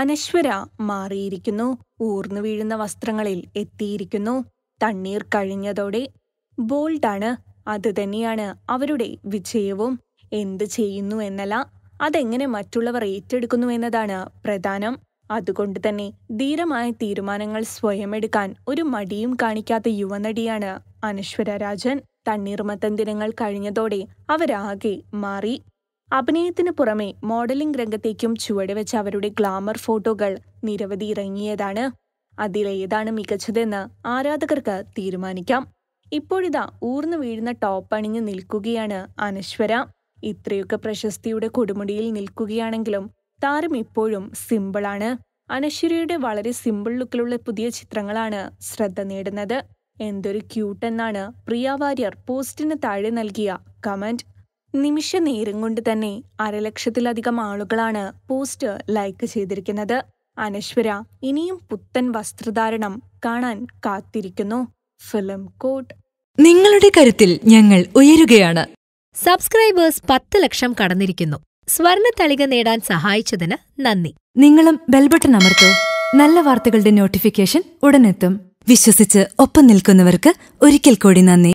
അനശ്വര മാറിയിരിക്കുന്നു ഊർന്നു വീഴുന്ന വസ്ത്രങ്ങളിൽ എത്തിയിരിക്കുന്നു തണ്ണീർ കഴിഞ്ഞതോടെ ബോൾഡാണ് അത് തന്നെയാണ് അവരുടെ വിജയവും എന്ത് ചെയ്യുന്നു എന്നല്ല അതെങ്ങനെ മറ്റുള്ളവർ ഏറ്റെടുക്കുന്നു എന്നതാണ് പ്രധാനം അതുകൊണ്ട് തന്നെ ധീരമായ തീരുമാനങ്ങൾ സ്വയമെടുക്കാൻ ഒരു മടിയും കാണിക്കാത്ത യുവനടിയാണ് അനശ്വര രാജൻ തണ്ണീർമത്തൻ ദിനങ്ങൾ കഴിഞ്ഞതോടെ അവരാകെ മാറി അഭിനയത്തിന് പുറമെ മോഡലിംഗ് രംഗത്തേക്കും ചുവടുവെച്ച അവരുടെ ഗ്ലാമർ ഫോട്ടോകൾ നിരവധി ഇറങ്ങിയതാണ് അതിലേതാണ് മികച്ചതെന്ന് ആരാധകർക്ക് തീരുമാനിക്കാം ഇപ്പോഴിതാ ഊർന്നു വീഴുന്ന ടോപ്പ് അണിഞ്ഞു നിൽക്കുകയാണ് അനശ്വര ഇത്രയൊക്കെ പ്രശസ്തിയുടെ കൊടുമുടിയിൽ നിൽക്കുകയാണെങ്കിലും താരം ഇപ്പോഴും സിമ്പിളാണ് അനശ്വരയുടെ വളരെ സിമ്പിൾ ലുക്കിലുള്ള പുതിയ ചിത്രങ്ങളാണ് ശ്രദ്ധ നേടുന്നത് എന്തൊരു ക്യൂട്ട് എന്നാണ് പ്രിയ വാര്യർ പോസ്റ്റിന് താഴെ നൽകിയ കമന്റ് നിമിഷ നേരം കൊണ്ട് തന്നെ അരലക്ഷത്തിലധികം ആളുകളാണ് പോസ്റ്റ് ലൈക്ക് ചെയ്തിരിക്കുന്നത് അനശ്വര ഇനിയും പുത്തൻ വസ്ത്രധാരണം കാണാൻ കാത്തിരിക്കുന്നു ഫിലിം കോട്ട് നിങ്ങളുടെ കരുത്തിൽ ഞങ്ങൾ ഉയരുകയാണ് സബ്സ്ക്രൈബേഴ്സ് പത്ത് ലക്ഷം കടന്നിരിക്കുന്നു സ്വർണ തളിക നേടാൻ സഹായിച്ചതിന് നന്ദി നിങ്ങളും ബെൽബട്ടൺ അമർത്തോ നല്ല വാർത്തകളുടെ നോട്ടിഫിക്കേഷൻ ഉടനെത്തും വിശ്വസിച്ച് ഒപ്പം നിൽക്കുന്നവർക്ക് ഒരിക്കൽ കൂടി നന്ദി